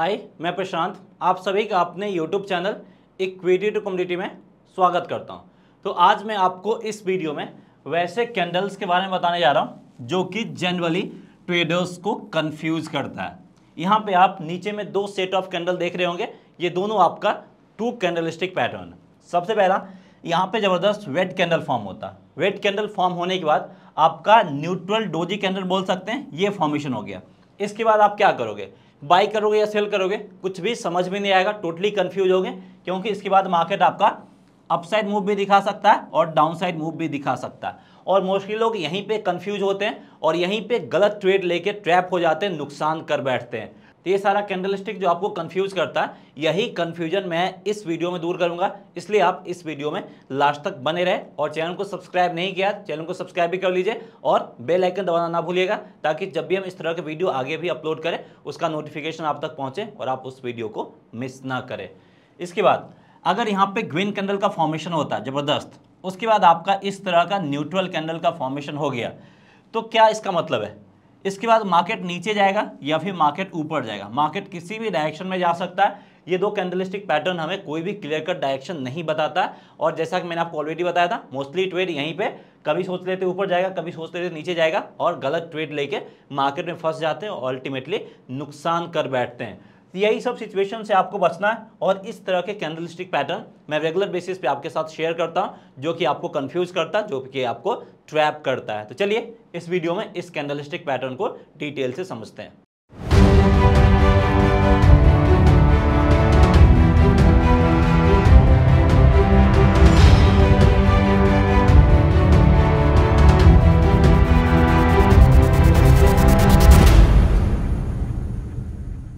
हाय मैं प्रशांत आप सभी का अपने YouTube channel equity to community में स्वागत करता हूं तो आज मैं आपको इस वीडियो में वैसे कैंडल्स के बारे में बताने जा रहा हूं जो कि जनरली ट्रेडर्स को कंफ्यूज करता है यहां पे आप नीचे में दो सेट ऑफ कैंडल देख रहे होंगे ये दोनों आपका टू कैंडल पैटर्न सबसे पहला यहाँ पर ज़बरदस्त वेट कैंडल फॉर्म होता है वेट कैंडल फॉर्म होने के बाद आपका न्यूट्रल डोजी कैंडल बोल सकते हैं ये फॉर्मेशन हो गया इसके बाद आप क्या करोगे बाई करोगे या सेल करोगे कुछ भी समझ में नहीं आएगा टोटली कन्फ्यूज होगे क्योंकि इसके बाद मार्केट आपका अपसाइड मूव भी दिखा सकता है और डाउनसाइड मूव भी दिखा सकता है और मोस्टली लोग यहीं पे कंफ्यूज होते हैं और यहीं पे गलत ट्रेड लेके ट्रैप हो जाते हैं नुकसान कर बैठते हैं तो ये सारा कैंडल स्टिक जो आपको कन्फ्यूज करता है यही कन्फ्यूजन मैं इस वीडियो में दूर करूंगा इसलिए आप इस वीडियो में लास्ट तक बने रहे और चैनल को सब्सक्राइब नहीं किया चैनल को सब्सक्राइब भी कर लीजिए और बेल आइकन दबाना ना भूलिएगा ताकि जब भी हम इस तरह के वीडियो आगे भी अपलोड करें उसका नोटिफिकेशन आप तक पहुँचे और आप उस वीडियो को मिस ना करें इसके बाद अगर यहाँ पे ग्रीन कैंडल का फॉर्मेशन होता है ज़बरदस्त उसके बाद आपका इस तरह का न्यूट्रल कैंडल का फॉर्मेशन हो गया तो क्या इसका मतलब है इसके बाद मार्केट नीचे जाएगा या फिर मार्केट ऊपर जाएगा मार्केट किसी भी डायरेक्शन में जा सकता है ये दो कैंडलिस्टिक पैटर्न हमें कोई भी क्लियर कट डायरेक्शन नहीं बताता है और जैसा कि मैंने आपको ऑलरेडी बताया था मोस्टली ट्रेड यहीं पे कभी सोच लेते ऊपर जाएगा कभी सोच लेते नीचे जाएगा और गलत ट्रेड लेके मार्केट में फंस जाते हैं और अल्टीमेटली नुकसान कर बैठते हैं तो यही सब सिचुएशन से आपको बचना है और इस तरह के कैंडलिस्टिक पैटर्न मैं रेगुलर बेसिस पे आपके साथ शेयर करता हूँ जो कि आपको कंफ्यूज करता है जो कि आपको ट्रैप करता है तो चलिए इस वीडियो में इस कैंडलिस्टिक पैटर्न को डिटेल से समझते हैं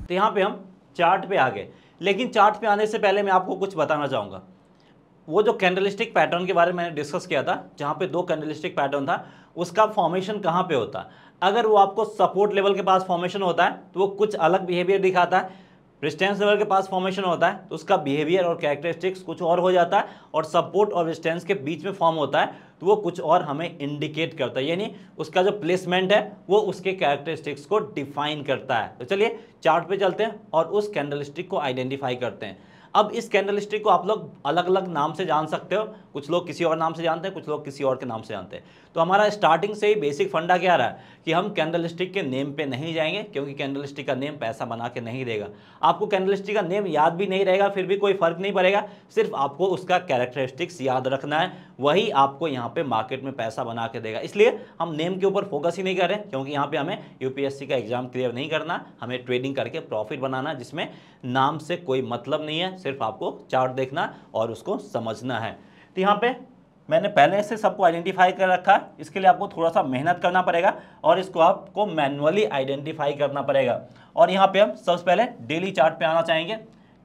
तो यहाँ पे हम चार्ट पे आ गए लेकिन चार्ट पे आने से पहले मैं आपको कुछ बताना चाहूँगा वो जो कैंडलिस्टिक पैटर्न के बारे में मैंने डिस्कस किया था जहाँ पे दो कैंडलिस्टिक पैटर्न था उसका फॉर्मेशन कहाँ पे होता अगर वो आपको सपोर्ट लेवल के पास फॉर्मेशन होता है तो वो कुछ अलग बिहेवियर दिखाता है रिस्टेंस लेवल के पास फॉर्मेशन होता है तो उसका बिहेवियर और कैरेक्टरिस्टिक्स कुछ और हो जाता है और सपोर्ट और रिस्टेंस के बीच में फॉर्म होता है तो वो कुछ और हमें इंडिकेट करता है यानी उसका जो प्लेसमेंट है वो उसके कैरेक्टरिस्टिक्स को डिफाइन करता है तो चलिए चार्ट पे चलते हैं और उस कैंडल को आइडेंटिफाई करते हैं अब इस कैंडल स्टिक को आप लोग अलग अलग नाम से जान सकते हो कुछ लोग किसी और नाम से जानते हैं कुछ लोग किसी और के नाम से जानते हैं तो हमारा स्टार्टिंग से ही बेसिक फंडा क्या रहा है कि हम कैंडल स्टिक के नेम पे नहीं जाएंगे क्योंकि कैंडल स्टिक का नेम पैसा बना के नहीं देगा आपको कैंडल स्टिक का नेम याद भी नहीं रहेगा फिर भी कोई फर्क नहीं पड़ेगा सिर्फ आपको उसका कैरेक्टरिस्टिक्स याद रखना है वही आपको यहाँ पे मार्केट में पैसा बना के देगा इसलिए हम नेम के ऊपर फोकस ही नहीं कर रहे क्योंकि यहाँ पे हमें यूपीएससी का एग्जाम क्लियर नहीं करना हमें ट्रेडिंग करके प्रॉफिट बनाना जिसमें नाम से कोई मतलब नहीं है सिर्फ आपको चार्ट देखना और उसको समझना है तो यहाँ पर मैंने पहले से सबको आइडेंटिफाई कर रखा है इसके लिए आपको थोड़ा सा मेहनत करना पड़ेगा और इसको आपको मैनुअली आइडेंटिफाई करना पड़ेगा और यहाँ पे हम सबसे पहले डेली चार्ट पे आना चाहेंगे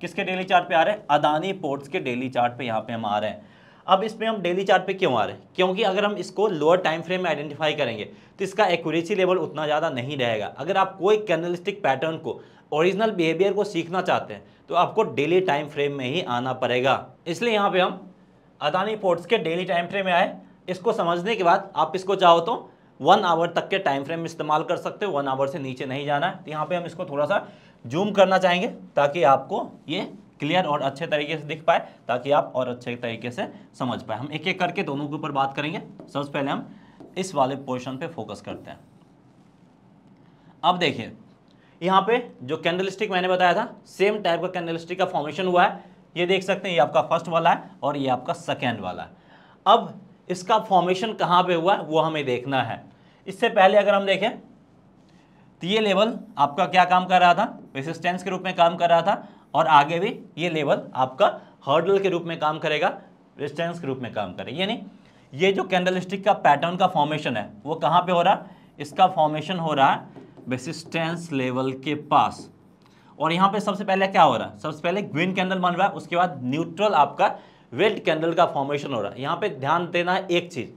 किसके डेली चार्ट पे आ रहे हैं अदानी पोर्ट्स के डेली चार्ट पे यहाँ पे हम आ रहे हैं अब इसमें हम डेली चार्ट पे क्यों आ रहे हैं क्योंकि अगर हम इसको लोअर टाइम फ्रेम में आइडेंटिफाई करेंगे तो इसका एक्यूरेसी लेवल उतना ज़्यादा नहीं रहेगा अगर आप कोई कैनलिस्टिक पैटर्न को ओरिजिनल बिहेवियर को सीखना चाहते हैं तो आपको डेली टाइम फ्रेम में ही आना पड़ेगा इसलिए यहाँ पर हम अदानी पोर्ट्स के डेली टाइम फ्रेम में आए इसको समझने के बाद आप इसको चाहो तो वन आवर तक के टाइम फ्रेम इस्तेमाल कर सकते हो वन आवर से नीचे नहीं जाना है तो यहाँ पर हम इसको थोड़ा सा जूम करना चाहेंगे ताकि आपको ये क्लियर और अच्छे तरीके से दिख पाए ताकि आप और अच्छे तरीके से समझ पाए हम एक एक करके दोनों के ऊपर बात करेंगे सबसे पहले हम इस वाले पोर्शन पे फोकस करते हैं अब देखिए यहाँ पे जो कैंडल स्टिक मैंने बताया था सेम टाइप का कैंडल स्टिक का फॉर्मेशन हुआ है ये देख सकते हैं ये आपका फर्स्ट वाला है और ये आपका सेकेंड वाला है अब इसका फॉर्मेशन कहाँ पे हुआ है वो हमें देखना है इससे पहले अगर हम देखें तो ये लेवल आपका क्या काम कर रहा था रेसिस्टेंस के रूप में काम कर रहा था और आगे भी ये लेवल आपका हर्डल के रूप में काम करेगा रेजिस्टेंस के रूप में काम करेगा यानी ये जो कैंडल स्टिक का पैटर्न का फॉर्मेशन है वो कहाँ पर हो रहा है इसका फॉर्मेशन हो रहा है रेसिस्टेंस लेवल के पास और यहाँ पे सबसे पहले क्या हो रहा है सबसे पहले ग्रीन कैंडल बन रहा है उसके बाद न्यूट्रल आपका रेड कैंडल का फॉर्मेशन हो रहा है यहाँ पे ध्यान देना है एक चीज़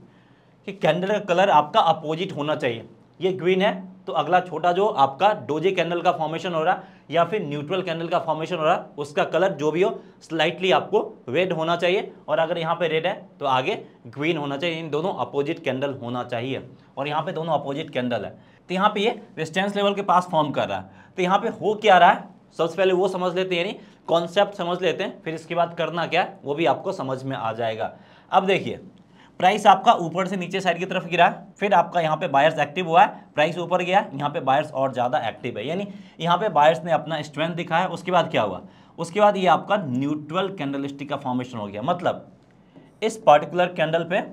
कि कैंडल का कलर आपका अपोजिट होना चाहिए ये ग्रीन है तो अगला छोटा जो आपका डोजे कैंडल का फॉर्मेशन हो रहा या फिर न्यूट्रल कैंडल का फॉर्मेशन हो रहा उसका कलर जो भी हो स्लाइटली आपको रेड होना चाहिए और अगर यहाँ पे रेड है तो आगे ग्रीन होना चाहिए इन दोनों अपोजिट कैंडल होना चाहिए और यहाँ पे दोनों अपोजिट कैंडल है तो यहाँ पे ये रेस्टेंस लेवल के पास फॉर्म कर रहा है तो यहाँ पे हो क्या रहा है सबसे पहले वो समझ लेते हैं यानी कॉन्सेप्ट समझ लेते हैं फिर इसके बाद करना क्या है वो भी आपको समझ में आ जाएगा अब देखिए प्राइस आपका ऊपर से नीचे साइड की तरफ गिरा फिर आपका यहाँ पे बायर्स एक्टिव हुआ है प्राइस ऊपर गया यहाँ पे बायर्स और ज़्यादा एक्टिव है यानी यहाँ पे बायर्स ने अपना स्ट्रेंथ दिखाया उसके बाद क्या हुआ उसके बाद ये आपका न्यूट्रल कैंडल का फॉर्मेशन हो गया मतलब इस पर्टिकुलर कैंडल पे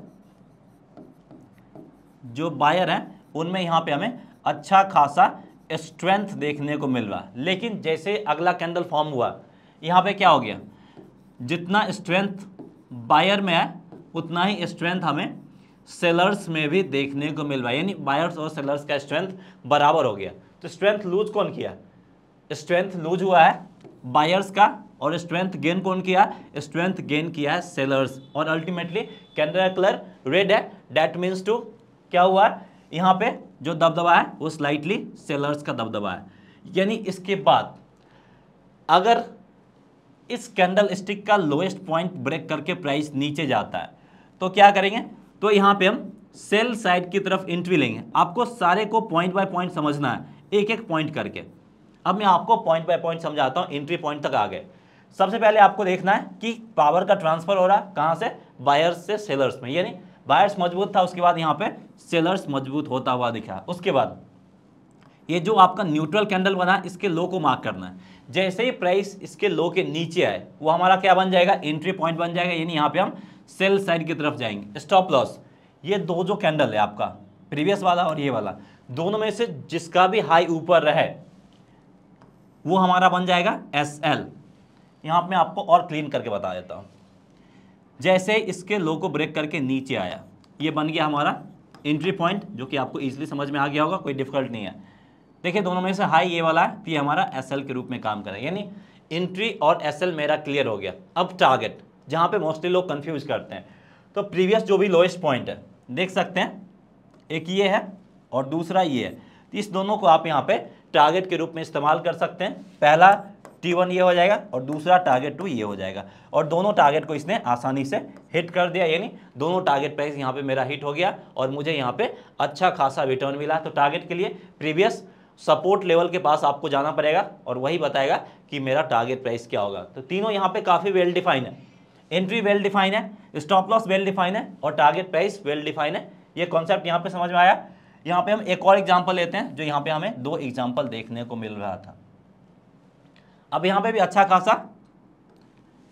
जो बायर हैं उनमें यहाँ पे हमें अच्छा खासा स्ट्रेंथ देखने को मिल रहा लेकिन जैसे अगला कैंडल फॉर्म हुआ यहाँ पे क्या हो गया जितना स्ट्रेंथ बायर में है उतना ही स्ट्रेंथ हमें सेलर्स में भी देखने को मिल रहा है यानी बायर्स और सेलर्स का स्ट्रेंथ बराबर हो गया तो स्ट्रेंथ लूज कौन किया स्ट्रेंथ लूज हुआ है बायर्स का और स्ट्रेंथ गेन कौन किया स्ट्रेंथ गेन किया है सेलर्स और अल्टीमेटली कैनरा कलर रेड है डैट मीन्स टू क्या हुआ यहाँ पे जो दबदबा है वो स्लाइटली सेलर्स का दबदबा है यानी इसके बाद अगर इस कैंडल स्टिक का लोएस्ट पॉइंट ब्रेक करके प्राइस नीचे जाता है तो क्या करेंगे तो यहाँ पे हम सेल साइड की तरफ एंट्री लेंगे आपको सारे को पॉइंट बाय पॉइंट समझना है एक एक पॉइंट करके अब मैं आपको पॉइंट बाय पॉइंट समझाता हूँ एंट्री पॉइंट तक आ गए सबसे पहले आपको देखना है कि पावर का ट्रांसफर हो रहा है कहाँ से बायर्स से सेलर्स में यानी बायर्स मजबूत था उसके बाद यहाँ पे सेलर्स मजबूत होता हुआ दिखा उसके बाद ये जो आपका न्यूट्रल कैंडल बना है इसके लो को मार्क करना है जैसे ही प्राइस इसके लो के नीचे आए वो हमारा क्या बन जाएगा एंट्री पॉइंट बन जाएगा यानी यहाँ पे हम सेल साइड की तरफ जाएंगे स्टॉप लॉस ये दो जो कैंडल है आपका प्रीवियस वाला और ये वाला दोनों में से जिसका भी हाई ऊपर रहे वो हमारा बन जाएगा एस एल यहाँ मैं आपको और क्लीन करके बता देता हूँ जैसे इसके लो को ब्रेक करके नीचे आया ये बन गया हमारा एंट्री पॉइंट जो कि आपको ईजिली समझ में आ गया होगा कोई डिफिकल्ट नहीं है देखिए दोनों में से हाई ये वाला है तो ये हमारा एस के रूप में काम करें यानी एंट्री और एस मेरा क्लियर हो गया अब टारगेट जहाँ पे मोस्टली लोग कंफ्यूज करते हैं तो प्रीवियस जो भी लोएस्ट पॉइंट है देख सकते हैं एक ये है और दूसरा ये है तो इस दोनों को आप यहाँ पे टारगेट के रूप में इस्तेमाल कर सकते हैं पहला टी वन ये हो जाएगा और दूसरा टारगेट टू ये हो जाएगा और दोनों टारगेट को इसने आसानी से हिट कर दिया यानी दोनों टारगेट प्राइस यहाँ पे मेरा हिट हो गया और मुझे यहाँ पे अच्छा खासा रिटर्न मिला तो टारगेट के लिए प्रीवियस सपोर्ट लेवल के पास आपको जाना पड़ेगा और वही बताएगा कि मेरा टारगेट प्राइस क्या होगा तो तीनों यहाँ पे काफ़ी वेल डिफाइंड है एंट्री वेल डिफाइन है स्टॉप लॉस वेल डिफाइन है और टारगेट प्राइस वेल डिफाइन है ये कॉन्सेप्ट यहाँ पे समझ में आया यहाँ पे हम एक और एग्जाम्पल लेते हैं जो यहाँ पे हमें दो एग्जाम्पल देखने को मिल रहा था अब यहाँ पे भी अच्छा खासा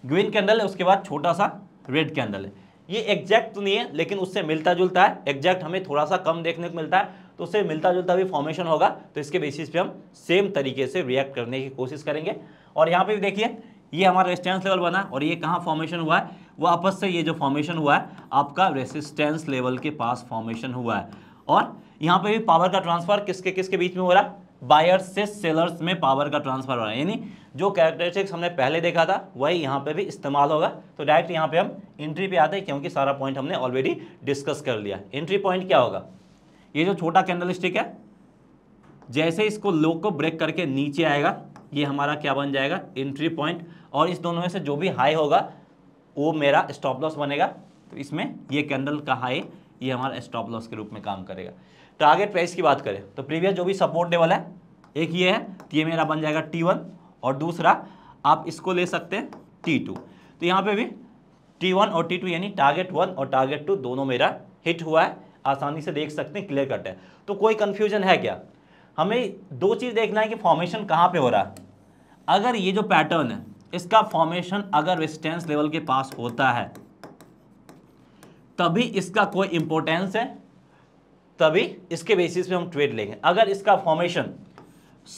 ग्रीन कैंडल है उसके बाद छोटा सा रेड कैंडल है ये एग्जैक्ट तो नहीं है लेकिन उससे मिलता जुलता है एग्जैक्ट हमें थोड़ा सा कम देखने को मिलता है तो उससे मिलता जुलता भी फॉर्मेशन होगा तो इसके बेसिस पे हम सेम तरीके से रिएक्ट करने की कोशिश करेंगे और यहाँ पे भी देखिए ये हमारा रेसिस्टेंस लेवल बना और ये कहाँ फॉर्मेशन हुआ है वापस से ये जो फॉर्मेशन हुआ है आपका रेसिस्टेंस लेवल के पास फॉर्मेशन हुआ है और यहाँ पे भी पावर का ट्रांसफर किसके किसके बीच में हो रहा है बायर्स से सेलर्स में पावर का ट्रांसफर हो रहा है यानी जो कैरेक्टरिस्टिक्स हमने पहले देखा था वही यहाँ पे भी इस्तेमाल होगा तो डायरेक्ट यहाँ पे हम एंट्री पे आते हैं क्योंकि सारा पॉइंट हमने ऑलरेडी डिस्कस कर लिया एंट्री पॉइंट क्या होगा ये जो छोटा कैंडल स्टिक है जैसे इसको लो को ब्रेक करके नीचे आएगा ये हमारा क्या बन जाएगा एंट्री पॉइंट और इस दोनों में से जो भी हाई होगा वो मेरा स्टॉप लॉस बनेगा तो इसमें ये कैंडल का हाई ये हमारा स्टॉप लॉस के रूप में काम करेगा टारगेट प्राइस की बात करें तो प्रीवियस जो भी सपोर्ट लेवल है एक ये है तो ये मेरा बन जाएगा टी वन और दूसरा आप इसको ले सकते हैं टी टू तो यहाँ पे भी टी वन और टी टू यानी टारगेट वन और टारगेट टू दोनों मेरा हिट हुआ है आसानी से देख सकते हैं क्लियर कट है तो कोई कन्फ्यूजन है क्या हमें दो चीज़ देखना है कि फॉर्मेशन कहाँ पर हो रहा है अगर ये जो पैटर्न है इसका फॉर्मेशन अगर रेजिस्टेंस लेवल के पास होता है तभी इसका कोई इंपोर्टेंस है तभी इसके बेसिस पे हम ट्रेड लेंगे अगर इसका फॉर्मेशन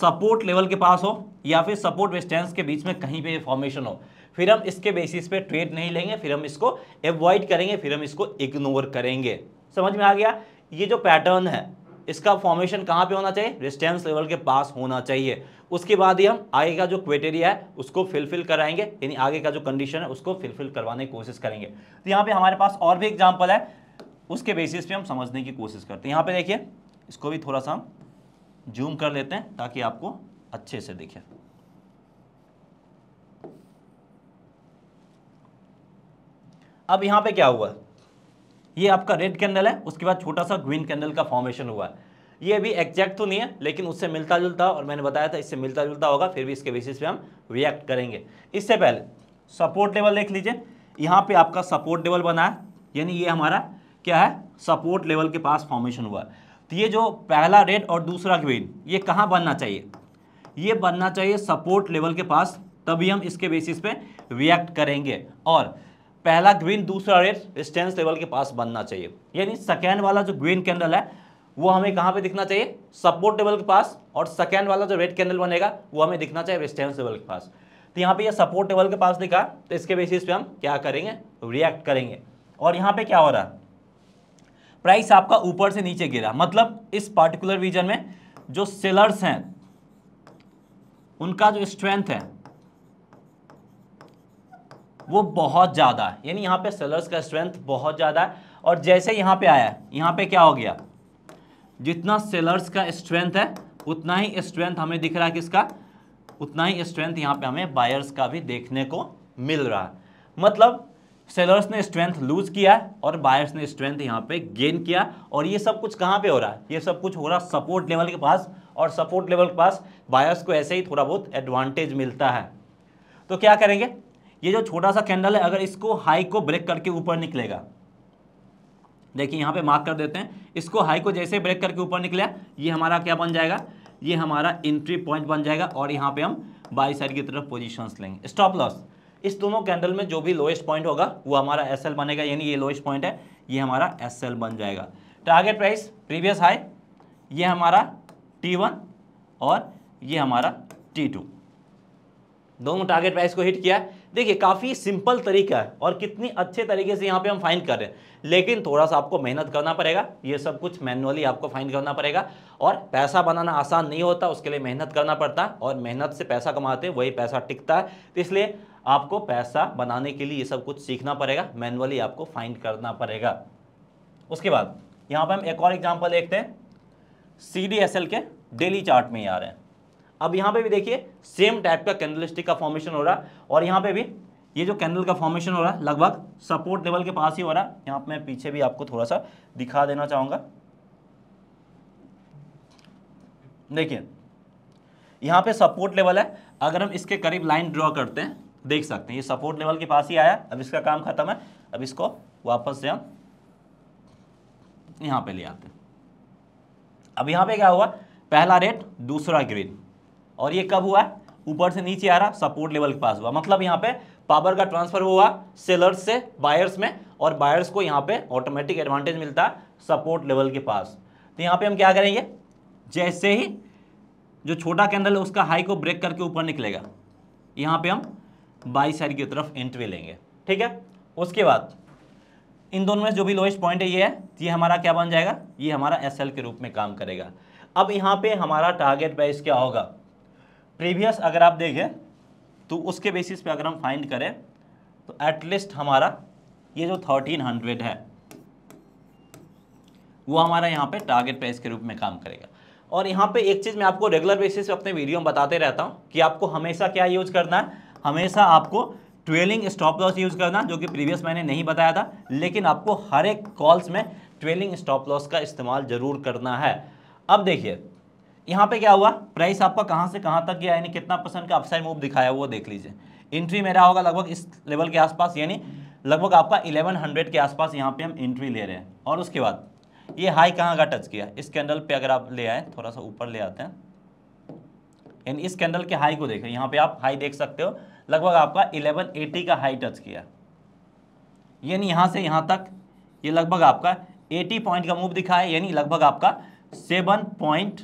सपोर्ट लेवल के पास हो या फिर सपोर्ट रेजिस्टेंस के बीच में कहीं पे फॉर्मेशन हो फिर हम इसके बेसिस पे ट्रेड नहीं लेंगे फिर हम इसको एवॉइड करेंगे फिर हम इसको इग्नोर करेंगे समझ में आ गया ये जो पैटर्न है इसका फॉर्मेशन कहाँ पे होना चाहिए रेजिस्टेंस लेवल के पास होना चाहिए उसके बाद ही हम आगे का जो क्वेटेरिया है उसको फिलफिल कराएंगे यानी आगे का जो कंडीशन है उसको फिलफिल करवाने की कोशिश करेंगे तो यहाँ पे हमारे पास और भी एग्जाम्पल है उसके बेसिस पे हम समझने की कोशिश करते हैं यहाँ पे देखिए इसको भी थोड़ा सा हम जूम कर लेते हैं ताकि आपको अच्छे से दिखे अब यहाँ पे क्या हुआ ये आपका रेड कैंडल है उसके बाद छोटा सा ग्रीन कैंडल का फॉर्मेशन हुआ है ये भी एग्जैक्ट तो नहीं है लेकिन उससे मिलता जुलता और मैंने बताया था इससे मिलता जुलता होगा फिर भी इसके बेसिस पे हम रिएक्ट करेंगे इससे पहले सपोर्ट लेवल देख लीजिए यहाँ पे आपका सपोर्ट लेवल बना है यानी ये हमारा क्या है सपोर्ट लेवल के पास फॉर्मेशन हुआ है तो ये जो पहला रेड और दूसरा ग्रीन ये कहाँ बनना चाहिए ये बनना चाहिए सपोर्ट लेवल के पास तभी हम इसके बेसिस पे रिएक्ट करेंगे और पहला ग्रीन दूसरा रेड स्टेंस लेवल के पास बनना चाहिए यानी सेकेंड वाला जो ग्रीन कैंडल है वो हमें कहाँ पे दिखना चाहिए सपोर्ट टेबल के पास और सेकेंड वाला जो रेड कैंडल बनेगा वो हमें दिखना चाहिए रेस्टेंस टेबल के पास तो यहाँ पे ये सपोर्ट टेबल के पास दिखा तो इसके बेसिस पे हम क्या करेंगे रिएक्ट करेंगे और यहाँ पे क्या हो रहा प्राइस आपका ऊपर से नीचे गिरा मतलब इस पार्टिकुलर रीजन में जो सेलर्स हैं उनका जो स्ट्रेंथ है वो बहुत ज़्यादा है यानी यहाँ पे सेलर्स का स्ट्रेंथ बहुत ज़्यादा है और जैसे यहाँ पे आया यहाँ पे क्या हो गया जितना सेलर्स का स्ट्रेंथ है उतना ही स्ट्रेंथ हमें दिख रहा है किसका उतना ही स्ट्रेंथ यहाँ पे हमें बायर्स का भी देखने को मिल रहा है मतलब सेलर्स ने स्ट्रेंथ लूज किया और बायर्स ने स्ट्रेंथ यहाँ पे गेन किया और ये सब कुछ कहाँ पे हो रहा है ये सब कुछ हो रहा है सपोर्ट लेवल के पास और सपोर्ट लेवल के पास बायर्स को ऐसे ही थोड़ा बहुत एडवांटेज मिलता है तो क्या करेंगे ये जो छोटा सा कैंडल है अगर इसको हाई को ब्रेक करके ऊपर निकलेगा देखिए यहाँ पे मार्क कर देते हैं इसको हाई को जैसे ब्रेक करके ऊपर निकला ये हमारा क्या बन जाएगा ये हमारा एंट्री पॉइंट बन जाएगा और यहाँ पे हम बाई साइड की तरफ पोजीशंस लेंगे स्टॉप लॉस इस दोनों कैंडल में जो भी लोएस्ट पॉइंट होगा वो हमारा एस बनेगा यानी ये लोएस्ट पॉइंट है ये हमारा एस बन जाएगा टारगेट प्राइस प्रीवियस हाई ये हमारा टी और ये हमारा टी टू दोनों टारगेट प्राइस को हिट किया देखिए काफ़ी सिंपल तरीका है और कितनी अच्छे तरीके से यहाँ पे हम फाइंड कर रहे हैं लेकिन थोड़ा सा आपको मेहनत करना पड़ेगा ये सब कुछ मैनुअली आपको फाइंड करना पड़ेगा और पैसा बनाना आसान नहीं होता उसके लिए मेहनत करना पड़ता है और मेहनत से पैसा कमाते वही पैसा टिकता है तो इसलिए आपको पैसा बनाने के लिए ये सब कुछ सीखना पड़ेगा मैनुअली आपको फाइंड करना पड़ेगा उसके बाद यहाँ पर हम एक और एग्जाम्पल देखते हैं सी के डेली चार्ट में ही आ रहे हैं अब यहाँ पे भी देखिए सेम टाइप का कैंडल का फॉर्मेशन हो रहा है और यहाँ पे भी ये जो कैंडल का फॉर्मेशन हो रहा है लगभग सपोर्ट लेवल के पास ही हो रहा है यहाँ पर मैं पीछे भी आपको थोड़ा सा दिखा देना चाहूँगा देखिए यहाँ पे सपोर्ट लेवल है अगर हम इसके करीब लाइन ड्रॉ करते हैं देख सकते हैं ये सपोर्ट लेवल के पास ही आया अब इसका काम खत्म है अब इसको वापस से हम यहाँ पे ले आते हैं अब यहाँ पे क्या हुआ पहला रेड दूसरा ग्रीन और ये कब हुआ ऊपर से नीचे आ रहा सपोर्ट लेवल के पास हुआ मतलब यहाँ पे पावर का ट्रांसफर हुआ सेलर्स से बायर्स में और बायर्स को यहाँ पे ऑटोमेटिक एडवांटेज मिलता है सपोर्ट लेवल के पास तो यहाँ पे हम क्या करेंगे जैसे ही जो छोटा कैंडल है उसका हाई को ब्रेक करके ऊपर निकलेगा यहाँ पे हम बाई साइड की तरफ एंट्री लेंगे ठीक है उसके बाद इन दोनों में जो भी लोएस्ट पॉइंट है ये है ये हमारा क्या बन जाएगा ये हमारा एस के रूप में काम करेगा अब यहाँ पे हमारा टारगेट बेस क्या होगा प्रीवियस अगर आप देखें तो उसके बेसिस पे अगर हम फाइंड करें तो एटलीस्ट हमारा ये जो थर्टीन हंड्रेड है वो हमारा यहाँ पे टारगेट प्राइस के रूप में काम करेगा और यहाँ पे एक चीज़ मैं आपको रेगुलर बेसिस पे अपने वीडियो में बताते रहता हूँ कि आपको हमेशा क्या यूज़ करना है हमेशा आपको ट्वेलिंग स्टॉप लॉस यूज़ करना जो कि प्रीवियस मैंने नहीं बताया था लेकिन आपको हर एक कॉल्स में ट्वेलिंग स्टॉप लॉस का इस्तेमाल ज़रूर करना है अब देखिए यहाँ पे क्या हुआ प्राइस आपका कहाँ से कहाँ तक गया यानी कितना परसेंट का अपसाइड मूव दिखाया वो देख लीजिए इंट्री मेरा होगा लगभग इस लेवल के आसपास यानी लगभग आपका 1100 के आसपास यहाँ पे हम एंट्री ले रहे हैं और उसके बाद ये हाई कहाँ का टच किया इस कैंडल पे अगर आप ले आए थोड़ा सा ऊपर ले आते हैं यानी इस कैंडल के हाई को देखें यहाँ पे आप हाई देख सकते हो लगभग आपका 1180 का हाई टच किया यानी यहाँ से यहाँ तक ये यह लगभग आपका 80 पॉइंट का मूव दिखा है यानी लगभग आपका सेवन पॉइंट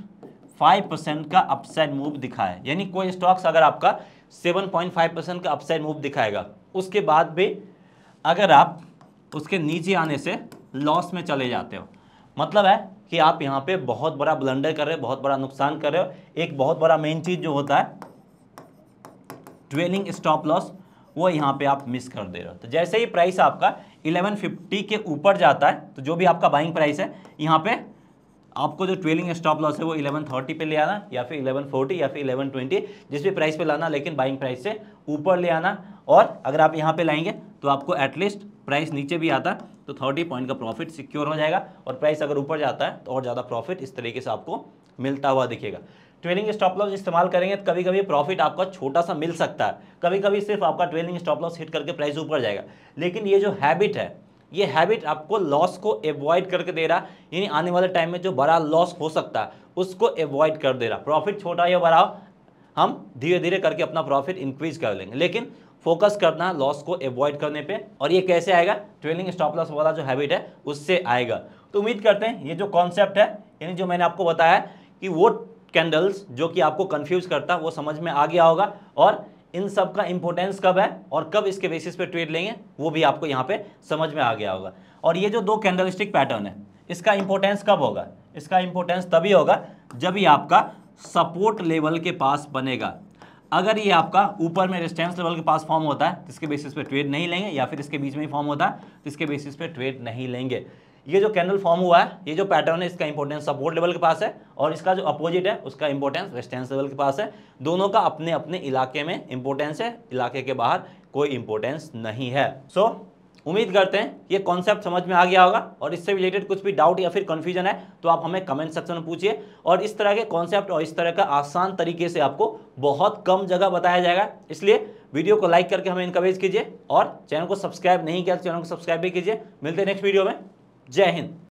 फाइव परसेंट का अपसाइड मूव दिखाए यानी कोई स्टॉक्स अगर आपका सेवन पॉइंट फाइव परसेंट का अपसाइड मूव दिखाएगा उसके बाद भी अगर आप उसके नीचे आने से लॉस में चले जाते हो मतलब है कि आप यहाँ पे बहुत बड़ा ब्लंडर कर रहे हो बहुत बड़ा नुकसान कर रहे हो एक बहुत बड़ा मेन चीज़ जो होता है ट्वेलिंग स्टॉप लॉस वो यहाँ पे आप मिस कर दे रहे हो तो जैसे ही प्राइस आपका 1150 के ऊपर जाता है तो जो भी आपका बाइंग प्राइस है यहाँ पे आपको जो ट्वेलिंग स्टॉप लॉस है वो 1130 पे ले आना या फिर 1140 या फिर 1120 जिस भी प्राइस पे लाना लेकिन बाइंग प्राइस से ऊपर ले आना और अगर आप यहाँ पे लाएंगे तो आपको एटलीस्ट प्राइस नीचे भी आता तो थर्टी पॉइंट का प्रॉफिट सिक्योर हो जाएगा और प्राइस अगर ऊपर जाता है तो और ज़्यादा प्रॉफिट इस तरीके से आपको मिलता हुआ दिखेगा ट्रेलिंग स्टॉप लॉस इस्तेमाल करेंगे तो कभी कभी प्रॉफिट आपका छोटा सा मिल सकता है कभी कभी सिर्फ आपका ट्रेलिंग स्टॉप लॉस हिट करके प्राइस ऊपर जाएगा लेकिन ये जो हैबिट है ये हैबिट आपको लॉस को एवॉइड करके दे रहा यानी आने वाले टाइम में जो बड़ा लॉस हो सकता है उसको एवॉइड कर दे रहा प्रॉफिट छोटा या बड़ा हम धीरे धीरे करके अपना प्रॉफिट इंक्रीज कर लेंगे लेकिन फोकस करना लॉस को एवॉइड करने पे और ये कैसे आएगा ट्रेलिंग स्टॉप लॉस वाला जो हैबिट है उससे आएगा तो उम्मीद करते हैं ये जो कॉन्सेप्ट है यानी जो मैंने आपको बताया कि वो कैंडल्स जो कि आपको कंफ्यूज करता वो समझ में आ गया होगा और इन सब का इम्पोर्टेंस कब है और कब इसके बेसिस पे ट्रेड लेंगे वो भी आपको यहाँ पे समझ में आ गया होगा और ये जो दो कैंडलिस्टिक पैटर्न है इसका इम्पोर्टेंस कब होगा इसका इंपोर्टेंस तभी होगा जब ये आपका सपोर्ट लेवल के पास बनेगा अगर ये आपका ऊपर में रेस्टेंस लेवल के पास फॉर्म होता है तो इसके बेसिस पे ट्रेड नहीं लेंगे या फिर इसके बीच में ही फॉर्म होता है तो इसके बेसिस पे ट्रेड नहीं लेंगे ये जो कैनल फॉर्म हुआ है ये जो पैटर्न है इसका इंपॉर्टेंस सपोर्ट लेवल के पास है और इसका जो अपोजिट है उसका इंपॉर्टेंस रेस्टेंस लेवल के पास है दोनों का अपने अपने इलाके में इंपॉर्टेंस है इलाके के बाहर कोई इंपॉर्टेंस नहीं है सो so, उम्मीद करते हैं ये कॉन्सेप्ट समझ में आ गया होगा और इससे रिलेटेड कुछ भी डाउट या फिर कन्फ्यूजन है तो आप हमें कमेंट सेक्शन में पूछिए और इस तरह के कॉन्सेप्ट और इस तरह का आसान तरीके से आपको बहुत कम जगह बताया जाएगा इसलिए वीडियो को लाइक करके हमें इनकरेज कीजिए और चैनल को सब्सक्राइब नहीं किया तो चैनल को सब्सक्राइब भी कीजिए मिलते हैं नेक्स्ट वीडियो में जय हिंद